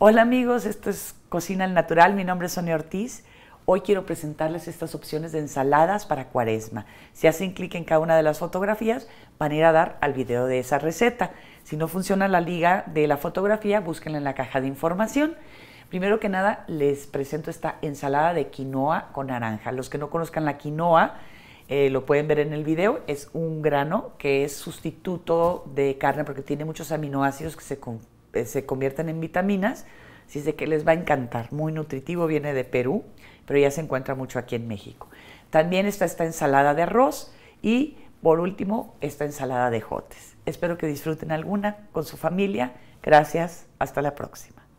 Hola amigos, esto es Cocina al Natural, mi nombre es Sonia Ortiz. Hoy quiero presentarles estas opciones de ensaladas para cuaresma. Si hacen clic en cada una de las fotografías, van a ir a dar al video de esa receta. Si no funciona la liga de la fotografía, búsquenla en la caja de información. Primero que nada, les presento esta ensalada de quinoa con naranja. Los que no conozcan la quinoa, eh, lo pueden ver en el video, es un grano que es sustituto de carne porque tiene muchos aminoácidos que se, se conviertan en vitaminas. Así es de que les va a encantar, muy nutritivo, viene de Perú, pero ya se encuentra mucho aquí en México. También está esta ensalada de arroz y por último esta ensalada de jotes. Espero que disfruten alguna con su familia. Gracias, hasta la próxima.